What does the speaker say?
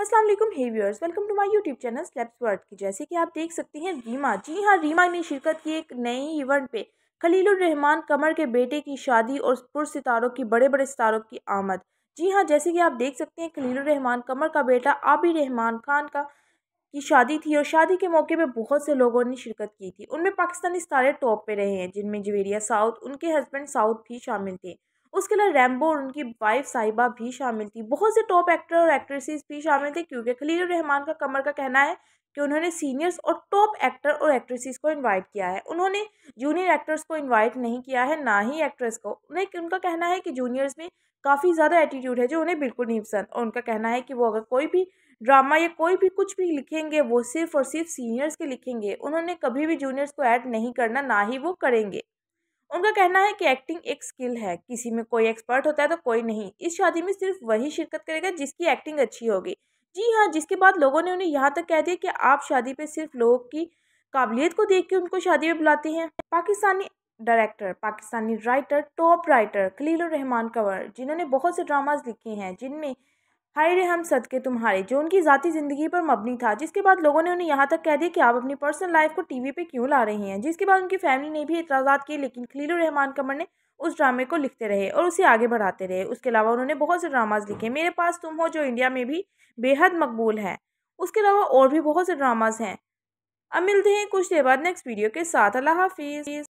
Aslam hey viewers welcome to my YouTube channel steps word की जैसे कि आप देख सकते हैं रीमा जी हाँ रीमा ने शिरकत की एक नए इवेंट पे खलील रहमान कमर के बेटे की शादी और पुर सितारों की बड़े बड़े सितारों की आमद जी हाँ जैसे कि आप देख सकते हैं खलील रहमान कमर का बेटा आबी रहमान खान का की शादी थी और शादी के मौके पर बहुत से लोगों ने शिरकत की थी उनमें पाकिस्तानी सितारे टॉप पे रहे हैं जिनमें जवेरिया साउथ उनके हस्बैंड साउथ भी शामिल थे उसके अलावा रैम्बो और उनकी वाइफ साहिबा भी शामिल थी बहुत से टॉप एक्टर और एक्ट्रेसेस भी शामिल थे क्योंकि खलील रहमान का कमर का कहना है कि उन्होंने सीनियर्स और टॉप एक्टर और एक्ट्रेसेस को इनवाइट किया है उन्होंने जूनियर एक्टर्स को इनवाइट नहीं किया है ना ही एक्ट्रेस को उन्हें उनका कहना है कि जूनियर्स में काफ़ी ज़्यादा एटीट्यूड है जो उन्हें बिल्कुल नहीं पसंद और उनका कहना है कि वो अगर कोई भी ड्रामा या कोई भी कुछ भी लिखेंगे वो सिर्फ और सिर्फ सीनियर्स के लिखेंगे उन्होंने कभी भी जूनियर्स को ऐड नहीं करना ना ही वो करेंगे उनका कहना है कि एक्टिंग एक स्किल है किसी में कोई एक्सपर्ट होता है तो कोई नहीं इस शादी में सिर्फ वही शिरकत करेगा जिसकी एक्टिंग अच्छी होगी जी हाँ जिसके बाद लोगों ने उन्हें यहाँ तक कह दिया कि आप शादी पे सिर्फ लोगों की काबिलियत को देख के उनको शादी में बुलाते हैं Pakistani director Pakistani writer top writer Khalil Rehman Qamar जिन्होंने बहुत से ड्रामाज लिखे हैं जिनमें हाय रे हम सद के तुम्हारे जो उनकी ज़ाती ज़िंदगी पर मबनी था जिसके बाद लोगों ने उन्हें यहाँ तक कह दिया कि आप अपनी पर्सनल लाइफ को टीवी पे क्यों ला रहे हैं जिसके बाद उनकी फैमिली ने भी इतराज़ात किए लेकिन खलील रहमान कमर ने उस ड्रामे को लिखते रहे और उसे आगे बढ़ाते रहे उसके अलावा उन्होंने बहुत से ड्रामाज लिखे मेरे पास तुम हो जो इंडिया में भी बेहद मकबूल है उसके अलावा और भी बहुत से ड्रामाज हैं अब मिलते हैं कुछ देर बाद नेक्स्ट वीडियो के साथ अल्लाह हाफिज़